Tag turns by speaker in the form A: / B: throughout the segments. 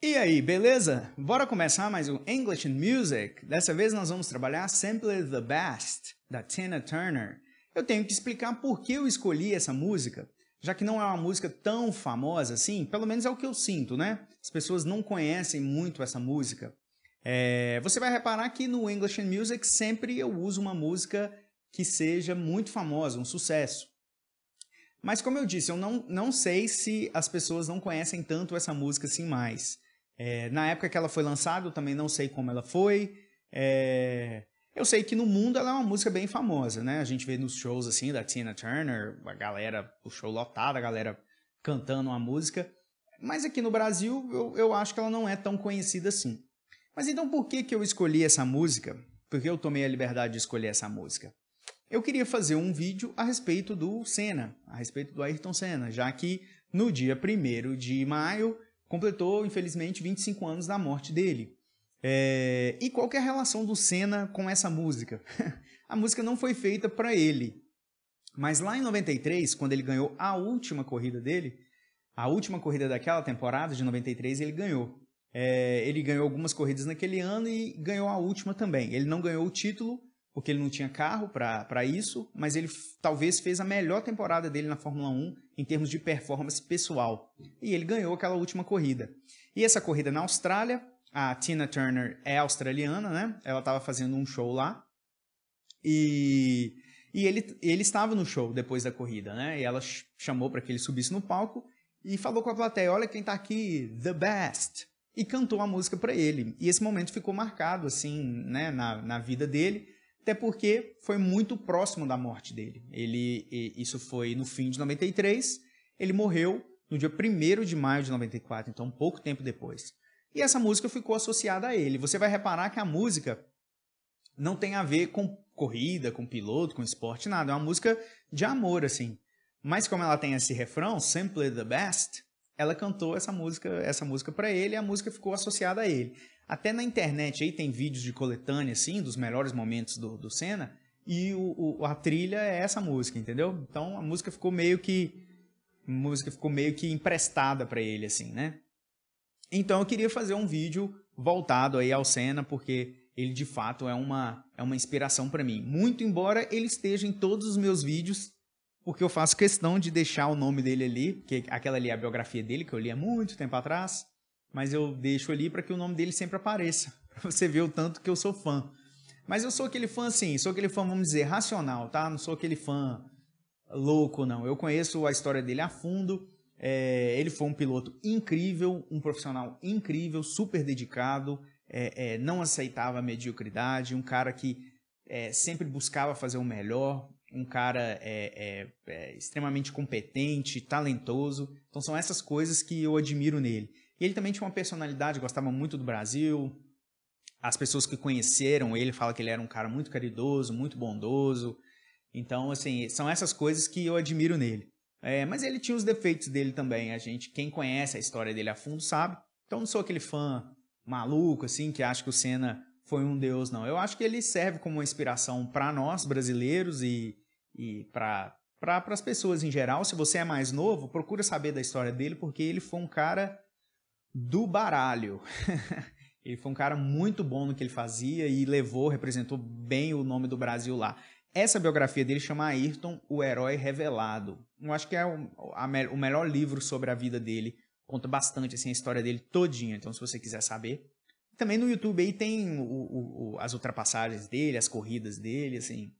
A: E aí, beleza? Bora começar mais um English and Music. Dessa vez nós vamos trabalhar Simply the Best, da Tina Turner. Eu tenho que explicar por que eu escolhi essa música, já que não é uma música tão famosa assim, pelo menos é o que eu sinto, né? As pessoas não conhecem muito essa música. É... você vai reparar que no English and Music sempre eu uso uma música que seja muito famosa, um sucesso. Mas como eu disse, eu não, não sei se as pessoas não conhecem tanto essa música assim mais. É, na época que ela foi lançada, eu também não sei como ela foi. É, eu sei que no mundo ela é uma música bem famosa, né? A gente vê nos shows assim da Tina Turner, a galera, o show lotado, a galera cantando a música. Mas aqui no Brasil eu, eu acho que ela não é tão conhecida assim. Mas então por que, que eu escolhi essa música? Por que eu tomei a liberdade de escolher essa música? Eu queria fazer um vídeo a respeito do Senna, a respeito do Ayrton Senna, já que no dia 1 de maio completou, infelizmente, 25 anos da morte dele. É... E qual é a relação do Senna com essa música? a música não foi feita para ele. Mas lá em 93, quando ele ganhou a última corrida dele, a última corrida daquela temporada de 93, ele ganhou. É... ele ganhou algumas corridas naquele ano e ganhou a última também. Ele não ganhou o título, porque ele não tinha carro para isso, mas ele talvez fez a melhor temporada dele na Fórmula 1 em termos de performance pessoal. E ele ganhou aquela última corrida. E essa corrida na Austrália, a Tina Turner é australiana, né? Ela estava fazendo um show lá. E, e ele, ele estava no show depois da corrida, né? E ela chamou para que ele subisse no palco e falou com a plateia: Olha quem está aqui, the best! E cantou a música para ele. E esse momento ficou marcado, assim, né, na, na vida dele até porque foi muito próximo da morte dele. Ele, isso foi no fim de 93, ele morreu no dia 1 de maio de 94, então pouco tempo depois. E essa música ficou associada a ele. Você vai reparar que a música não tem a ver com corrida, com piloto, com esporte, nada. É uma música de amor, assim. Mas como ela tem esse refrão, Simply the Best, ela cantou essa música, essa música para ele e a música ficou associada a ele. Até na internet aí tem vídeos de coletânea, assim, dos melhores momentos do, do Senna, e o, o, a trilha é essa música, entendeu? Então a música ficou meio que. música ficou meio que emprestada para ele, assim, né? Então eu queria fazer um vídeo voltado aí ao Senna, porque ele de fato é uma, é uma inspiração para mim. Muito embora ele esteja em todos os meus vídeos, porque eu faço questão de deixar o nome dele ali, porque aquela ali é a biografia dele, que eu li há muito tempo atrás mas eu deixo ali para que o nome dele sempre apareça, para você ver o tanto que eu sou fã. Mas eu sou aquele fã assim, sou aquele fã, vamos dizer, racional, tá? Não sou aquele fã louco, não. Eu conheço a história dele a fundo. É, ele foi um piloto incrível, um profissional incrível, super dedicado, é, é, não aceitava a mediocridade, um cara que é, sempre buscava fazer o melhor, um cara é, é, extremamente competente, talentoso. Então são essas coisas que eu admiro nele. E ele também tinha uma personalidade, gostava muito do Brasil. As pessoas que conheceram ele falam que ele era um cara muito caridoso, muito bondoso. Então, assim, são essas coisas que eu admiro nele. É, mas ele tinha os defeitos dele também. A gente, quem conhece a história dele a fundo, sabe. Então, não sou aquele fã maluco, assim, que acha que o Senna foi um deus, não. Eu acho que ele serve como uma inspiração para nós, brasileiros, e, e para pra, as pessoas em geral. Se você é mais novo, procura saber da história dele, porque ele foi um cara do baralho. ele foi um cara muito bom no que ele fazia e levou, representou bem o nome do Brasil lá. Essa biografia dele chama Ayrton, o herói revelado. Eu acho que é o, a, o melhor livro sobre a vida dele. Conta bastante assim, a história dele todinha. Então, se você quiser saber. Também no YouTube aí tem o, o, as ultrapassagens dele, as corridas dele, assim.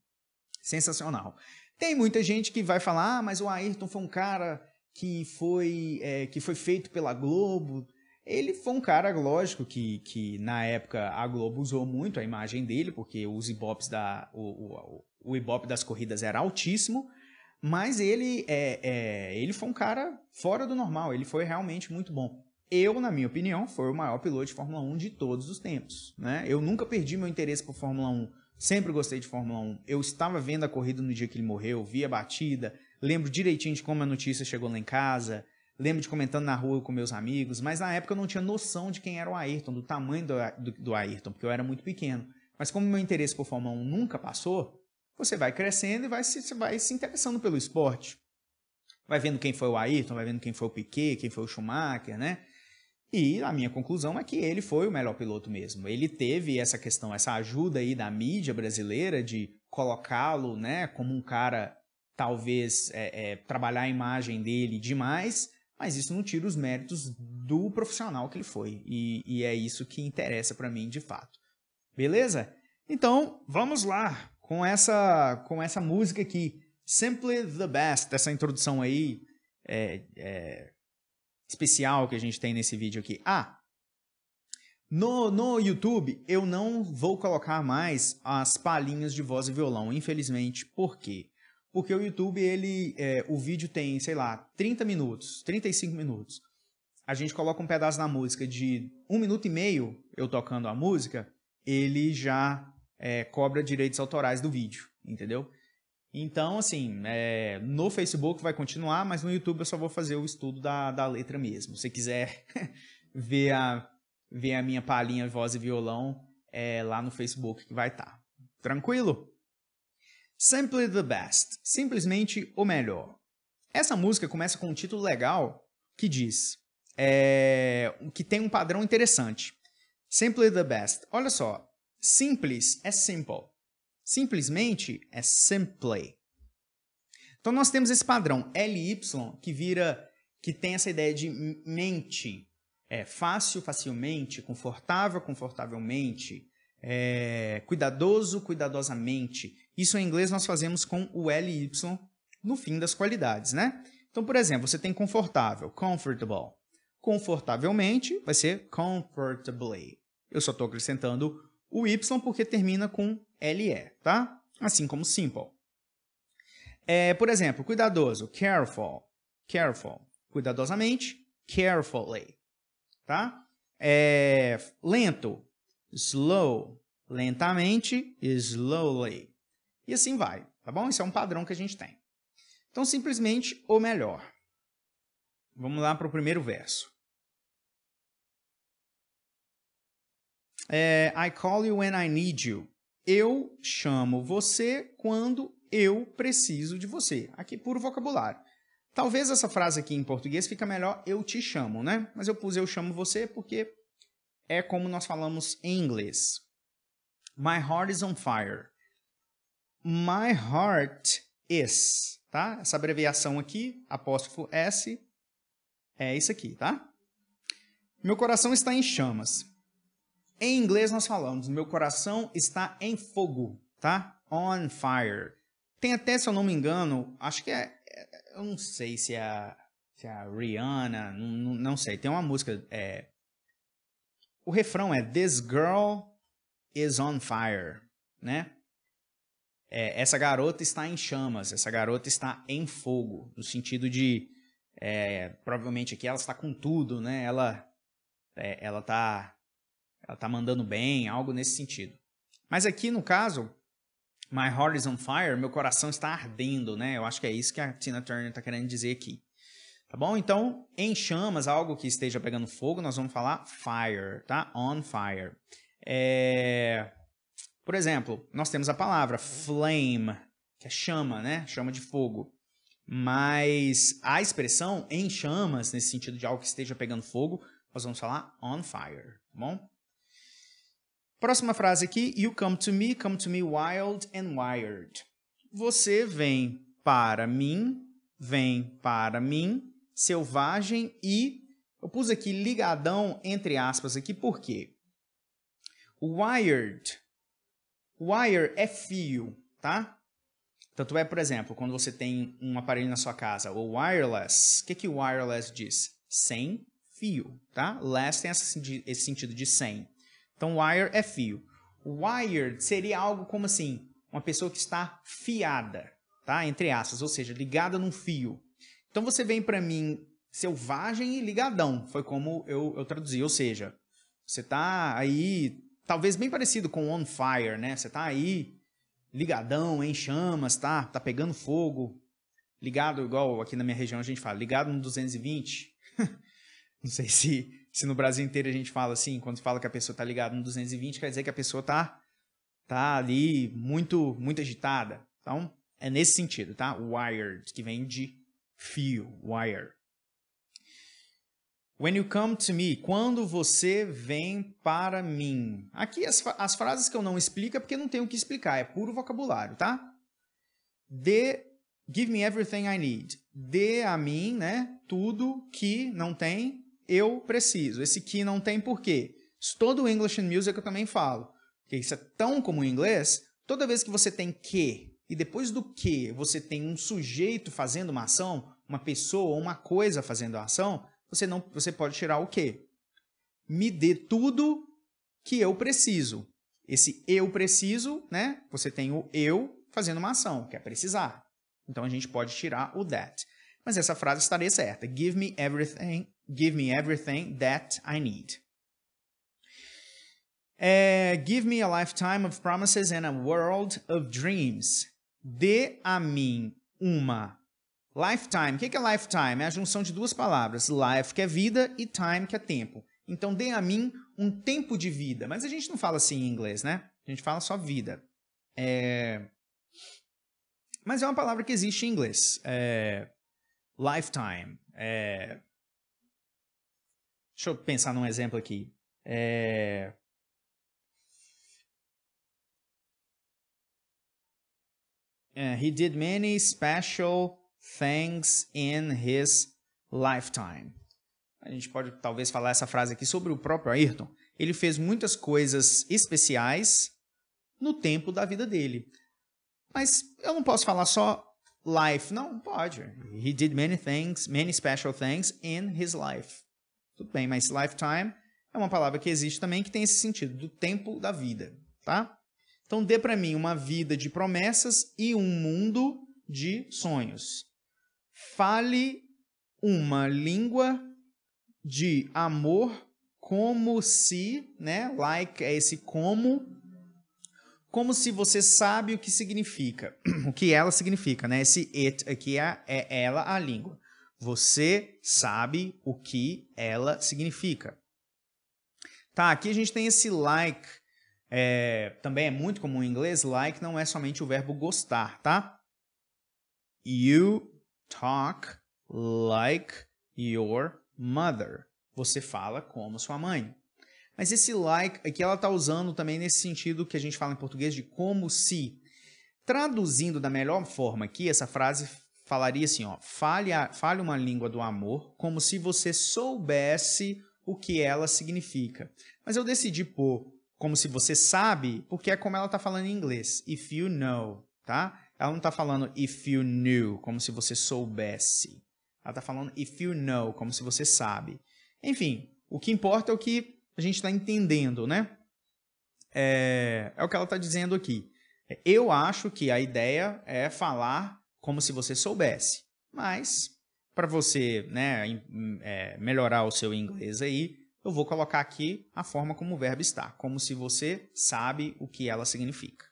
A: Sensacional. Tem muita gente que vai falar, ah, mas o Ayrton foi um cara que foi, é, que foi feito pela Globo ele foi um cara, lógico, que, que na época a Globo usou muito a imagem dele, porque os ibopes da, o, o, o ibope das corridas era altíssimo, mas ele, é, é, ele foi um cara fora do normal, ele foi realmente muito bom. Eu, na minha opinião, foi o maior piloto de Fórmula 1 de todos os tempos. Né? Eu nunca perdi meu interesse por Fórmula 1, sempre gostei de Fórmula 1. Eu estava vendo a corrida no dia que ele morreu, vi a batida, lembro direitinho de como a notícia chegou lá em casa, Lembro de comentando na rua com meus amigos, mas na época eu não tinha noção de quem era o Ayrton, do tamanho do, do, do Ayrton, porque eu era muito pequeno. Mas como meu interesse por Fórmula 1 nunca passou, você vai crescendo e vai se, vai se interessando pelo esporte. Vai vendo quem foi o Ayrton, vai vendo quem foi o Piquet, quem foi o Schumacher, né? E a minha conclusão é que ele foi o melhor piloto mesmo. Ele teve essa questão, essa ajuda aí da mídia brasileira de colocá-lo, né, como um cara talvez é, é, trabalhar a imagem dele demais, mas isso não tira os méritos do profissional que ele foi. E, e é isso que interessa para mim de fato. Beleza? Então, vamos lá com essa, com essa música aqui. Simply the Best, essa introdução aí é, é, especial que a gente tem nesse vídeo aqui. Ah, no, no YouTube eu não vou colocar mais as palhinhas de voz e violão, infelizmente, por quê? Porque o YouTube, ele, é, o vídeo tem, sei lá, 30 minutos, 35 minutos. A gente coloca um pedaço na música de um minuto e meio, eu tocando a música, ele já é, cobra direitos autorais do vídeo, entendeu? Então, assim, é, no Facebook vai continuar, mas no YouTube eu só vou fazer o estudo da, da letra mesmo. Se quiser ver, a, ver a minha palhinha voz e violão, é lá no Facebook que vai estar. Tá. Tranquilo? Simply the Best simplesmente o melhor. Essa música começa com um título legal que diz é, que tem um padrão interessante. Simply the best. Olha só, simples é simple. Simplesmente é simply. Então nós temos esse padrão LY que vira que tem essa ideia de mente. É fácil, facilmente, confortável, confortavelmente, é, cuidadoso, cuidadosamente. Isso em inglês nós fazemos com o LY no fim das qualidades, né? Então, por exemplo, você tem confortável, comfortable. Confortavelmente vai ser comfortably. Eu só estou acrescentando o Y porque termina com LE, tá? Assim como simple. É, por exemplo, cuidadoso, careful, careful. Cuidadosamente, carefully, tá? É, lento, slow. Lentamente, slowly. E assim vai, tá bom? Isso é um padrão que a gente tem. Então, simplesmente o melhor. Vamos lá para o primeiro verso. É, I call you when I need you. Eu chamo você quando eu preciso de você. Aqui, puro vocabulário. Talvez essa frase aqui em português fica melhor eu te chamo, né? Mas eu pus eu chamo você porque é como nós falamos em inglês. My heart is on fire. My heart is, tá? Essa abreviação aqui, apóstrofo S, é isso aqui, tá? Meu coração está em chamas. Em inglês nós falamos, meu coração está em fogo, tá? On fire. Tem até, se eu não me engano, acho que é, é eu não sei se é se é a Rihanna, não, não, não, sei. Tem uma música, é, o refrão é This girl is on fire, né? é, essa garota está em chamas, essa garota está em fogo, no sentido de é, provavelmente aqui ela está com tudo, né? Ela é, ela está ela tá mandando bem, algo nesse sentido. Mas aqui no caso, My Heart is on Fire, meu coração está ardendo, né? Eu acho que é isso que a Tina Turner está querendo dizer aqui. Tá bom? Então, em chamas, algo que esteja pegando fogo, nós vamos falar fire, tá? On fire. É... Por exemplo, nós temos a palavra flame, que é chama, né? Chama de fogo. Mas a expressão em chamas, nesse sentido de algo que esteja pegando fogo, nós vamos falar on fire, tá bom? Próxima frase aqui, you come to me, come to me wild and wired. Você vem para mim, vem para mim, selvagem e eu pus aqui ligadão entre aspas aqui, por quê? Wired Wire é fio, tá? Tanto é, por exemplo, quando você tem um aparelho na sua casa, o wireless, o que, que wireless diz? Sem fio, tá? Less tem esse sentido de sem. Então, wire é fio. Wired seria algo como assim, uma pessoa que está fiada, tá? Entre aspas, ou seja, ligada num fio. Então, você vem para mim selvagem e ligadão, foi como eu, eu traduzi, ou seja, você tá aí talvez bem parecido com On Fire, né? Você tá aí ligadão, em chamas, tá? Tá pegando fogo. Ligado igual aqui na minha região a gente fala, ligado no 220. Não sei se se no Brasil inteiro a gente fala assim, quando fala que a pessoa tá ligada no 220, quer dizer que a pessoa tá tá ali muito muito agitada. Então, é nesse sentido, tá? Wired, que vem de fio, wire. When you come to me, quando você vem para mim. Aqui as, as frases que eu não explico é porque não tenho o que explicar, é puro vocabulário, tá? Dê, give me everything I need. Dê a mim, né, tudo que não tem, eu preciso. Esse que não tem por quê? Todo English in Music eu também falo, porque isso é tão comum em inglês, toda vez que você tem que e depois do que você tem um sujeito fazendo uma ação, uma pessoa ou uma coisa fazendo a ação, você não, você pode tirar o quê? Me dê tudo que eu preciso. Esse eu preciso, né? Você tem o eu fazendo uma ação, que é precisar. Então a gente pode tirar o that. Mas essa frase estaria certa. Give me everything, give me everything that I need. É, give me a lifetime of promises and a world of dreams. Dê a mim uma Lifetime. O que é lifetime? É a junção de duas palavras. Life, que é vida, e time, que é tempo. Então, dê a mim um tempo de vida. Mas a gente não fala assim em inglês, né? A gente fala só vida. É... Mas é uma palavra que existe em inglês. É... Lifetime. É... Deixa eu pensar num exemplo aqui. É... é he did many special things in his lifetime. A gente pode talvez falar essa frase aqui sobre o próprio Ayrton. Ele fez muitas coisas especiais no tempo da vida dele. Mas eu não posso falar só life, não, pode. He did many things, many special things in his life. Tudo bem, mas lifetime é uma palavra que existe também que tem esse sentido do tempo da vida, tá? Então dê para mim uma vida de promessas e um mundo de sonhos. Fale uma língua de amor como se, né? Like é esse como, como se você sabe o que significa, o que ela significa, né? Esse it aqui é, é ela, a língua. Você sabe o que ela significa. Tá, aqui a gente tem esse like, é, também é muito comum em inglês, like não é somente o verbo gostar, tá? You Talk like your mother. Você fala como sua mãe. Mas esse like aqui ela está usando também nesse sentido que a gente fala em português de como se. Traduzindo da melhor forma aqui, essa frase falaria assim: ó, fale, a, fale uma língua do amor como se você soubesse o que ela significa. Mas eu decidi pôr como se você sabe, porque é como ela está falando em inglês. If you know, tá? Ela não está falando if you knew, como se você soubesse. Ela está falando if you know, como se você sabe. Enfim, o que importa é o que a gente está entendendo, né? É, é o que ela está dizendo aqui. Eu acho que a ideia é falar como se você soubesse, mas para você né, é, melhorar o seu inglês aí, eu vou colocar aqui a forma como o verbo está, como se você sabe o que ela significa.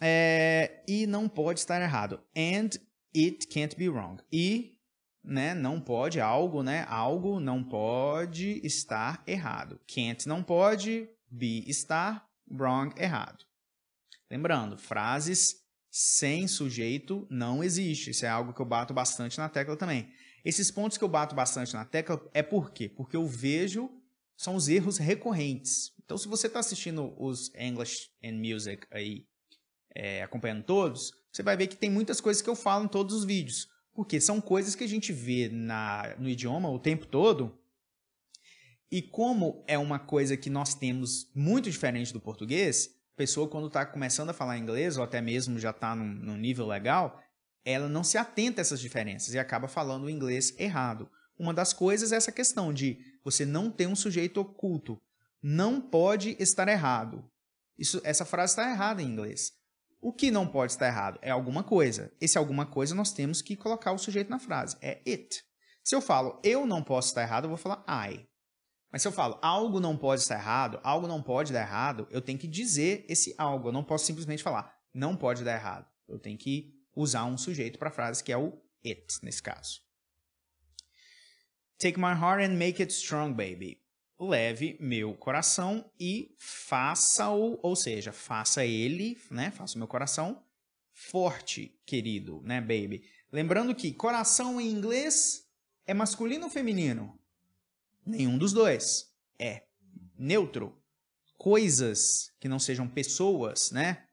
A: É, e não pode estar errado. And it can't be wrong. E, né, não pode, algo, né, algo não pode estar errado. Can't não pode, be estar, wrong errado. Lembrando, frases sem sujeito não existe. Isso é algo que eu bato bastante na tecla também. Esses pontos que eu bato bastante na tecla é por quê? Porque eu vejo são os erros recorrentes. Então, se você está assistindo os English and Music aí é, acompanhando todos, você vai ver que tem muitas coisas que eu falo em todos os vídeos. Porque são coisas que a gente vê na, no idioma o tempo todo. E como é uma coisa que nós temos muito diferente do português, a pessoa quando está começando a falar inglês, ou até mesmo já está num, num nível legal, ela não se atenta a essas diferenças e acaba falando o inglês errado. Uma das coisas é essa questão de você não ter um sujeito oculto. Não pode estar errado. Isso, essa frase está errada em inglês. O que não pode estar errado é alguma coisa. Esse alguma coisa nós temos que colocar o sujeito na frase. É it. Se eu falo eu não posso estar errado, eu vou falar I. Mas se eu falo algo não pode estar errado, algo não pode dar errado, eu tenho que dizer esse algo. Eu não posso simplesmente falar não pode dar errado. Eu tenho que usar um sujeito para a frase que é o it, nesse caso. Take my heart and make it strong, baby leve meu coração e faça-o, ou seja, faça ele, né? Faça o meu coração forte, querido, né, baby? Lembrando que coração em inglês é masculino ou feminino? Nenhum dos dois. É neutro. Coisas que não sejam pessoas, né?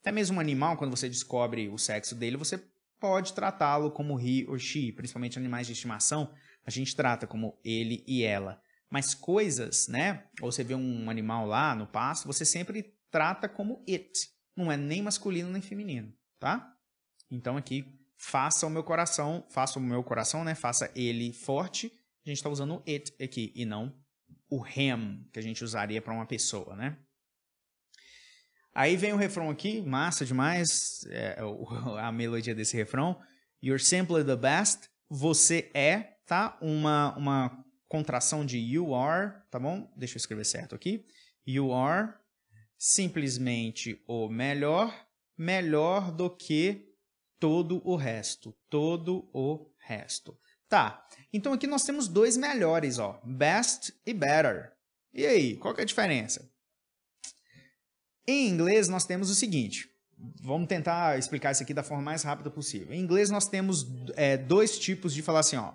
A: Até mesmo um animal, quando você descobre o sexo dele, você pode tratá-lo como he ou she, principalmente animais de estimação, a gente trata como ele e ela. Mas coisas, né? Ou você vê um animal lá no pasto, você sempre trata como it. Não é nem masculino nem feminino, tá? Então aqui, faça o meu coração, faça o meu coração, né? Faça ele forte. A gente está usando o it aqui e não o him que a gente usaria para uma pessoa, né? Aí vem o refrão aqui, massa demais, é, a melodia desse refrão. You're simply the best. Você é, tá? Uma, uma contração de you are, tá bom? Deixa eu escrever certo aqui. You are simplesmente o melhor, melhor do que todo o resto, todo o resto. Tá, então aqui nós temos dois melhores, ó, best e better. E aí, qual que é a diferença? Em inglês nós temos o seguinte, vamos tentar explicar isso aqui da forma mais rápida possível. Em inglês nós temos é, dois tipos de falar assim, ó,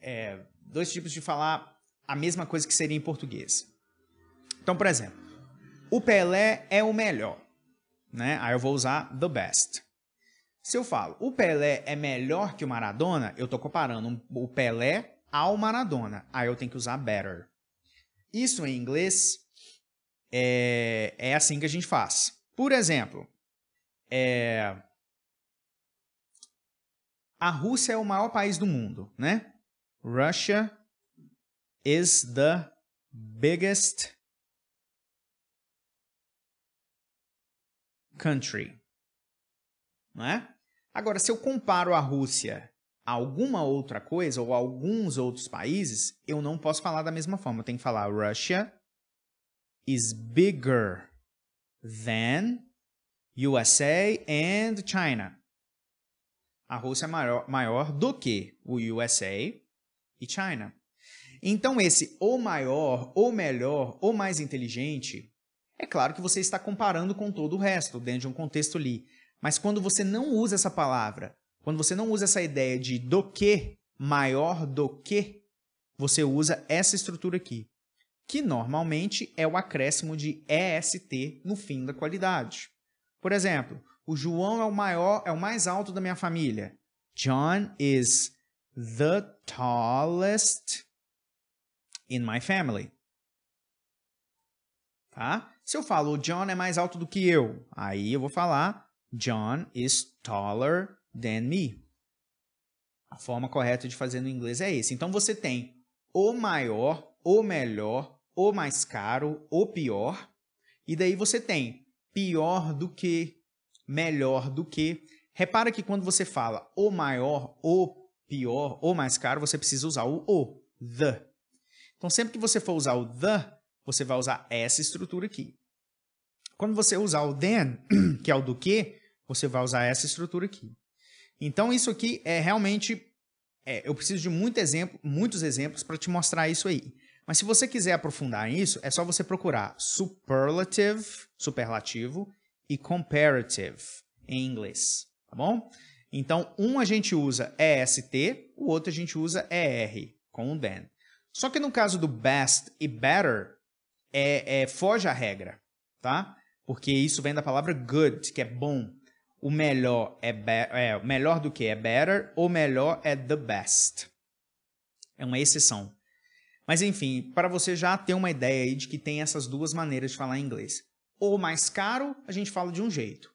A: é, dois tipos de falar a mesma coisa que seria em português. Então, por exemplo, o Pelé é o melhor, né? Aí eu vou usar the best. Se eu falo o Pelé é melhor que o Maradona, eu estou comparando o Pelé ao Maradona. Aí eu tenho que usar better. Isso em inglês é, é assim que a gente faz. Por exemplo, é, a Rússia é o maior país do mundo, né? Russia is the biggest country. Não é? Agora, se eu comparo a Rússia a alguma outra coisa ou alguns outros países, eu não posso falar da mesma forma. Eu tenho que falar Russia is bigger than USA and China. A Rússia é maior, maior do que o USA e China. Então, esse ou maior, ou melhor, ou mais inteligente, é claro que você está comparando com todo o resto, dentro de um contexto ali. Mas quando você não usa essa palavra, quando você não usa essa ideia de do que, maior do que, você usa essa estrutura aqui, que normalmente é o acréscimo de EST no fim da qualidade. Por exemplo, o João é o maior, é o mais alto da minha família. John is the tallest in my family. Tá? Se eu falo John é mais alto do que eu, aí eu vou falar John is taller than me. A forma correta de fazer no inglês é esse. Então você tem o maior, o melhor, o mais caro, o pior. E daí você tem pior do que, melhor do que. Repara que quando você fala o maior, o pior ou mais caro, você precisa usar o o, the. Então, sempre que você for usar o the, você vai usar essa estrutura aqui. Quando você usar o then, que é o do que, você vai usar essa estrutura aqui. Então, isso aqui é realmente. É, eu preciso de muito exemplo, muitos exemplos para te mostrar isso aí. Mas se você quiser aprofundar nisso, é só você procurar superlative, superlativo, e comparative em inglês, tá bom? Então, um a gente usa EST, o outro a gente usa ER, com o then. Só que no caso do best e better, é, é, foge à regra, tá? Porque isso vem da palavra good, que é bom. O melhor é, é melhor do que é better, ou melhor é the best. É uma exceção. Mas enfim, para você já ter uma ideia aí de que tem essas duas maneiras de falar inglês. Ou mais caro, a gente fala de um jeito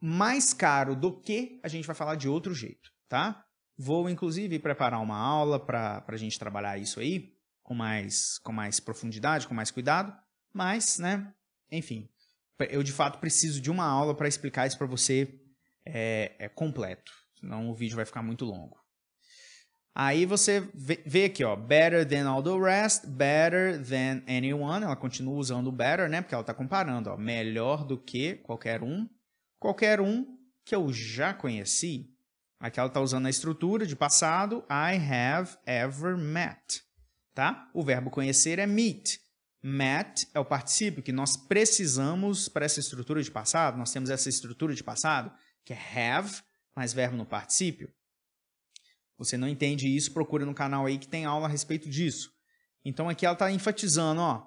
A: mais caro do que a gente vai falar de outro jeito, tá? Vou inclusive preparar uma aula para a gente trabalhar isso aí com mais, com mais profundidade, com mais cuidado, mas, né, enfim, eu de fato preciso de uma aula para explicar isso para você é, é, completo, senão o vídeo vai ficar muito longo. Aí você vê, aqui, ó, better than all the rest, better than anyone, ela continua usando o better, né, porque ela está comparando, ó, melhor do que qualquer um, qualquer um que eu já conheci. Aqui ela está usando a estrutura de passado I have ever met. Tá? O verbo conhecer é meet. Met é o particípio que nós precisamos para essa estrutura de passado. Nós temos essa estrutura de passado, que é have, mais verbo no particípio. Você não entende isso, procura no canal aí que tem aula a respeito disso. Então aqui ela está enfatizando, ó,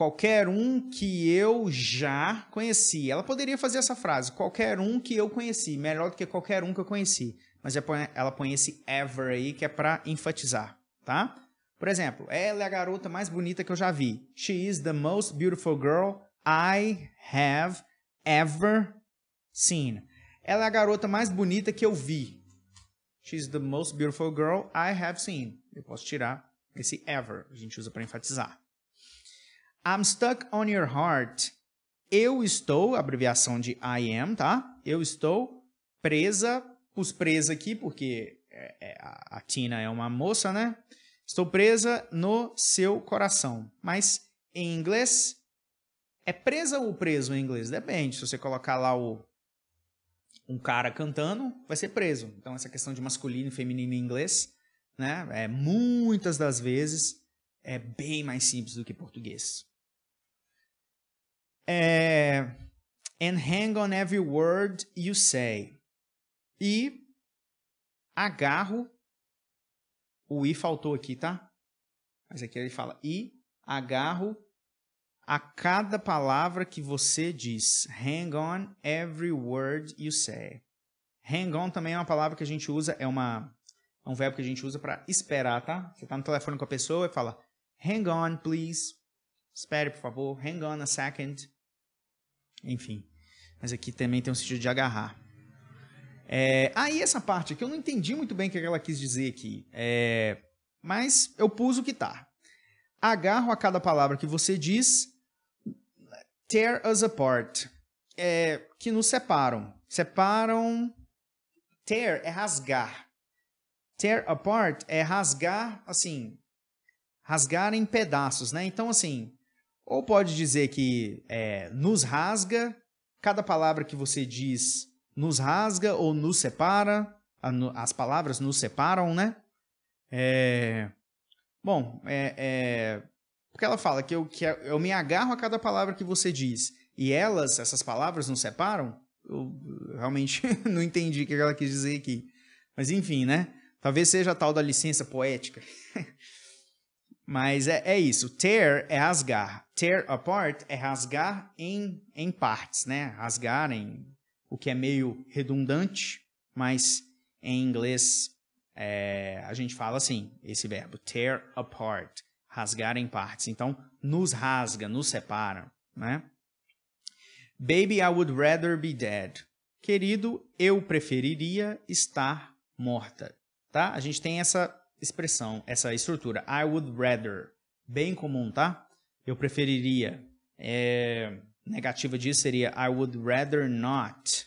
A: qualquer um que eu já conheci. Ela poderia fazer essa frase, qualquer um que eu conheci, melhor do que qualquer um que eu conheci. Mas é ela põe esse ever aí, que é para enfatizar, tá? Por exemplo, ela é a garota mais bonita que eu já vi. She is the most beautiful girl I have ever seen. Ela é a garota mais bonita que eu vi. She's the most beautiful girl I have seen. Eu posso tirar esse ever, a gente usa para enfatizar. I'm stuck on your heart. Eu estou, abreviação de I am, tá? Eu estou presa, pus presa aqui porque é, é, a Tina é uma moça, né? Estou presa no seu coração. Mas em inglês, é presa ou preso em inglês? Depende. Se você colocar lá o, um cara cantando, vai ser preso. Então, essa questão de masculino e feminino em inglês, né? É, muitas das vezes é bem mais simples do que português. É, and hang on every word you say. E agarro. O i faltou aqui, tá? Mas aqui ele fala e agarro a cada palavra que você diz. Hang on every word you say. Hang on também é uma palavra que a gente usa, é uma é um verbo que a gente usa para esperar, tá? Você tá no telefone com a pessoa e fala: "Hang on, please." Espere, por favor. Hang on a second. Enfim. Mas aqui também tem um sentido de agarrar. É, aí ah, essa parte aqui eu não entendi muito bem o que ela quis dizer aqui. É, mas eu pus o que tá. Agarro a cada palavra que você diz. Tear us apart. É, que nos separam. Separam. Tear é rasgar. Tear apart é rasgar, assim, rasgar em pedaços, né? Então, assim, ou pode dizer que é, nos rasga, cada palavra que você diz nos rasga ou nos separa, as palavras nos separam, né? É... Bom, é, é... porque ela fala que eu, que é, eu me agarro a cada palavra que você diz e elas, essas palavras, nos separam. Eu realmente não entendi o que ela quis dizer aqui. Mas enfim, né? Talvez seja a tal da licença poética. Mas é, é isso. Tear é rasgar. Tear apart é rasgar em, em partes, né? Rasgar em o que é meio redundante, mas em inglês é, a gente fala assim, esse verbo, tear apart, rasgar em partes. Então, nos rasga, nos separa, né? Baby, I would rather be dead. Querido, eu preferiria estar morta, tá? A gente tem essa expressão, essa estrutura, I would rather, bem comum, tá? Eu preferiria. É, negativa disso seria I would rather not.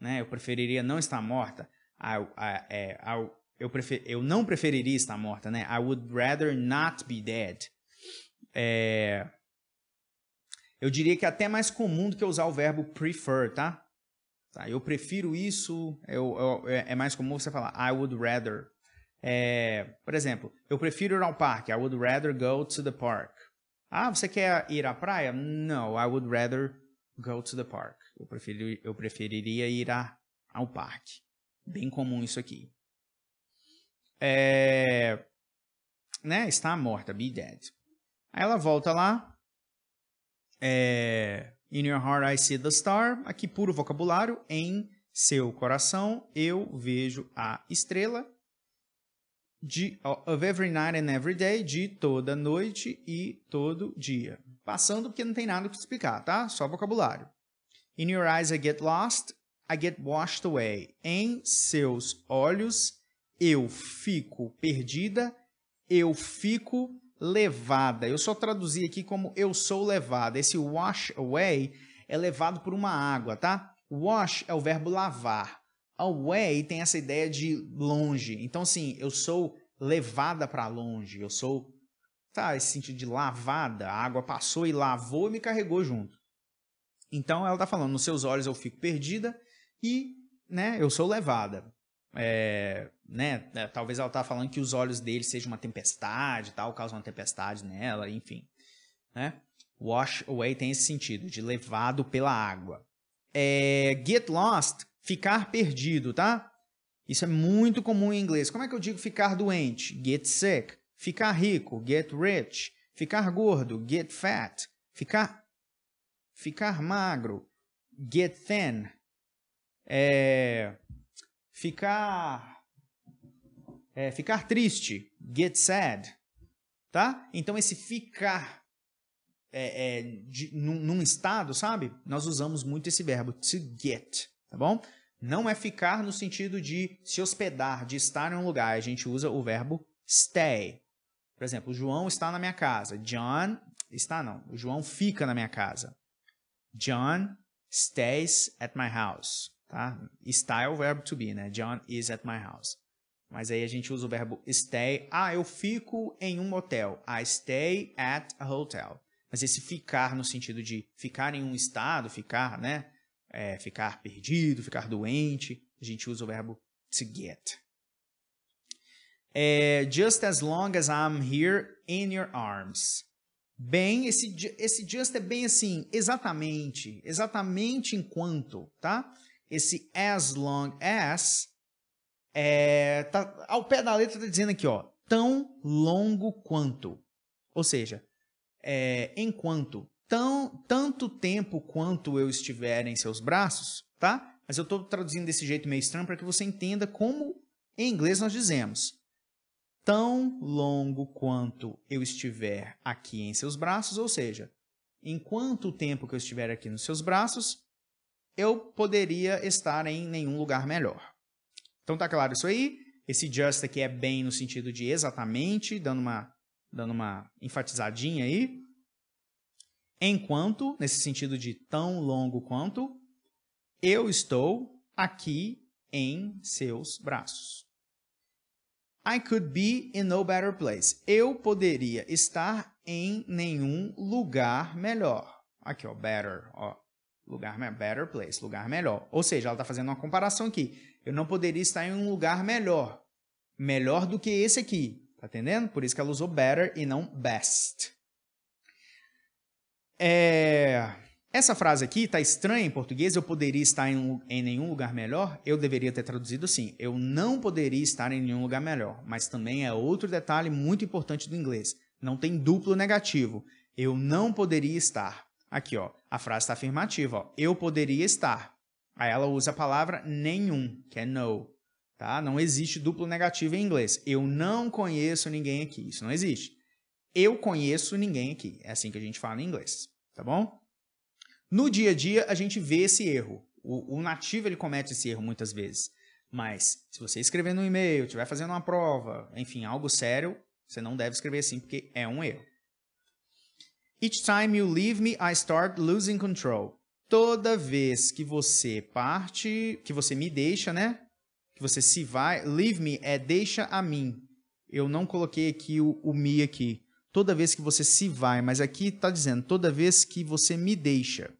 A: Né? Eu preferiria não estar morta. I, I, é, I, eu, prefer, eu não preferiria estar morta, né? I would rather not be dead. É, eu diria que é até mais comum do que usar o verbo prefer, tá? tá eu prefiro isso. Eu, eu, é, é mais comum você falar I would rather. É, por exemplo, eu prefiro ir ao parque. I would rather go to the park. Ah, você quer ir à praia? No, I would rather go to the park. Eu, prefiro, eu preferiria ir a, ao parque. Bem comum isso aqui. É, né, está morta, be dead. Aí ela volta lá. É, In your heart I see the star. Aqui, puro vocabulário. Em seu coração eu vejo a estrela de of every night and every day, de toda noite e todo dia. Passando porque não tem nada que explicar, tá? Só vocabulário. In your eyes I get lost, I get washed away. Em seus olhos eu fico perdida, eu fico levada. Eu só traduzi aqui como eu sou levada. Esse wash away é levado por uma água, tá? Wash é o verbo lavar away tem essa ideia de longe. Então, assim, eu sou levada para longe, eu sou, tá, esse sentido de lavada, a água passou e lavou e me carregou junto. Então, ela está falando, nos seus olhos eu fico perdida e, né, eu sou levada. É, né, é, talvez ela tá falando que os olhos dele sejam uma tempestade tal, causa uma tempestade nela, enfim, né? Wash away tem esse sentido, de levado pela água. É, get lost Ficar perdido, tá? Isso é muito comum em inglês. Como é que eu digo ficar doente? Get sick. Ficar rico? Get rich. Ficar gordo? Get fat. Ficar, ficar magro? Get thin. É, ficar, é, ficar triste? Get sad. Tá? Então, esse ficar é, é de, num, num estado, sabe? Nós usamos muito esse verbo to get tá bom? Não é ficar no sentido de se hospedar, de estar em um lugar. A gente usa o verbo stay. Por exemplo, João está na minha casa. John está não. O João fica na minha casa. John stays at my house, tá? Está é o verbo to be, né? John is at my house. Mas aí a gente usa o verbo stay. Ah, eu fico em um hotel. I stay at a hotel. Mas esse ficar no sentido de ficar em um estado, ficar, né? é, ficar perdido, ficar doente. A gente usa o verbo to get. É, just as long as I'm here in your arms. Bem, esse, esse just é bem assim, exatamente, exatamente enquanto, tá? Esse as long as é, tá, ao pé da letra está dizendo aqui, ó, tão longo quanto. Ou seja, é, enquanto, tão, tanto tempo quanto eu estiver em seus braços, tá? Mas eu estou traduzindo desse jeito meio estranho para que você entenda como em inglês nós dizemos. Tão longo quanto eu estiver aqui em seus braços, ou seja, enquanto o tempo que eu estiver aqui nos seus braços, eu poderia estar em nenhum lugar melhor. Então tá claro isso aí? Esse just aqui é bem no sentido de exatamente, dando uma, dando uma enfatizadinha aí enquanto, nesse sentido de tão longo quanto, eu estou aqui em seus braços. I could be in no better place. Eu poderia estar em nenhum lugar melhor. Aqui, ó, better, ó. Lugar better place, lugar melhor. Ou seja, ela está fazendo uma comparação aqui. Eu não poderia estar em um lugar melhor. Melhor do que esse aqui. Tá entendendo? Por isso que ela usou better e não best. É... Essa frase aqui está estranha em português, eu poderia estar em, um, em nenhum lugar melhor? Eu deveria ter traduzido assim, eu não poderia estar em nenhum lugar melhor. Mas também é outro detalhe muito importante do inglês. Não tem duplo negativo. Eu não poderia estar. Aqui, ó, a frase está afirmativa, ó, eu poderia estar. Aí ela usa a palavra nenhum, que é no, tá? Não existe duplo negativo em inglês. Eu não conheço ninguém aqui, isso não existe eu conheço ninguém aqui. É assim que a gente fala em inglês, tá bom? No dia a dia, a gente vê esse erro. O, o nativo ele comete esse erro muitas vezes. Mas se você escrever no e-mail, estiver fazendo uma prova, enfim, algo sério, você não deve escrever assim porque é um erro. Each time you leave me, I start losing control. Toda vez que você parte, que você me deixa, né? Que você se vai, leave me é deixa a mim. Eu não coloquei aqui o, o me aqui toda vez que você se vai, mas aqui está dizendo toda vez que você me deixa,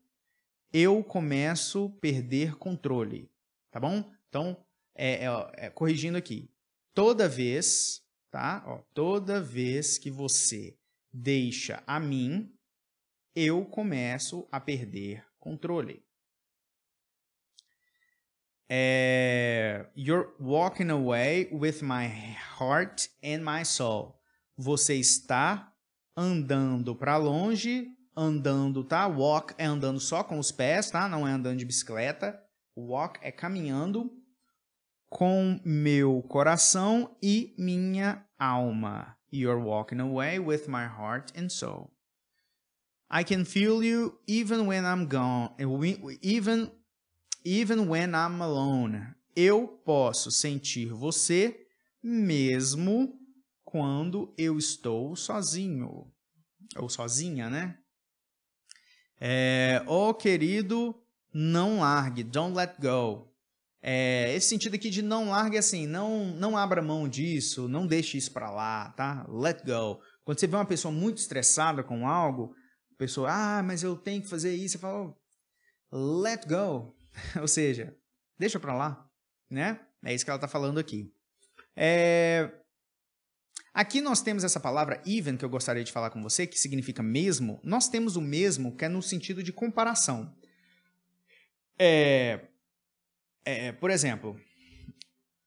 A: eu começo a perder controle, tá bom? Então, é, é, é, corrigindo aqui, toda vez, tá? Ó, toda vez que você deixa a mim, eu começo a perder controle. É, you're walking away with my heart and my soul. Você está andando para longe, andando, tá? Walk é andando só com os pés, tá? Não é andando de bicicleta. Walk é caminhando com meu coração e minha alma. You're walking away with my heart and soul. I can feel you even when I'm gone, even even when I'm alone. Eu posso sentir você mesmo quando eu estou sozinho. Ou sozinha, né? É, oh, querido, não largue. Don't let go. É, esse sentido aqui de não largue assim, não, não abra mão disso, não deixe isso para lá, tá? Let go. Quando você vê uma pessoa muito estressada com algo, a pessoa, ah, mas eu tenho que fazer isso, você fala, oh, let go. Ou seja, deixa para lá, né? É isso que ela está falando aqui. É, Aqui nós temos essa palavra even que eu gostaria de falar com você, que significa mesmo. Nós temos o mesmo que é no sentido de comparação. É, é, por exemplo,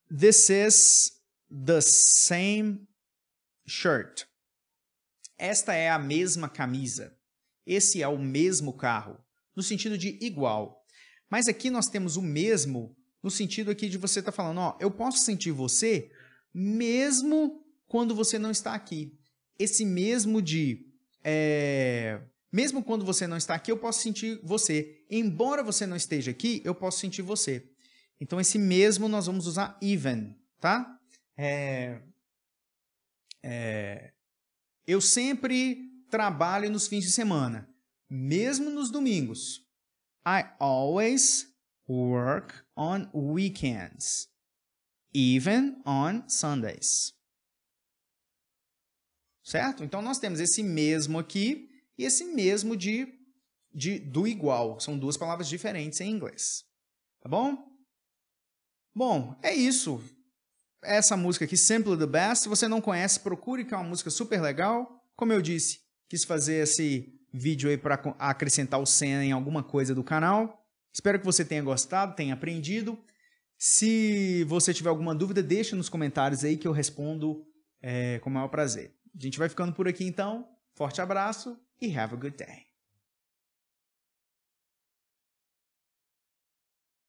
A: this is the same shirt. Esta é a mesma camisa. Esse é o mesmo carro, no sentido de igual. Mas aqui nós temos o mesmo no sentido aqui de você estar tá falando, ó, eu posso sentir você mesmo quando você não está aqui. Esse mesmo de. É, mesmo quando você não está aqui, eu posso sentir você. Embora você não esteja aqui, eu posso sentir você. Então, esse mesmo nós vamos usar even, tá? É, é, eu sempre trabalho nos fins de semana, mesmo nos domingos. I always work on weekends, even on Sundays certo? Então nós temos esse mesmo aqui e esse mesmo de, de do igual, são duas palavras diferentes em inglês, tá bom? Bom, é isso. Essa música aqui, Simple the Best, se você não conhece, procure, que é uma música super legal. Como eu disse, quis fazer esse vídeo aí para acrescentar o Senna em alguma coisa do canal. Espero que você tenha gostado, tenha aprendido. Se você tiver alguma dúvida, deixe nos comentários aí que eu respondo é, com o maior prazer. A gente vai ficando por aqui então. Forte abraço e have a good day.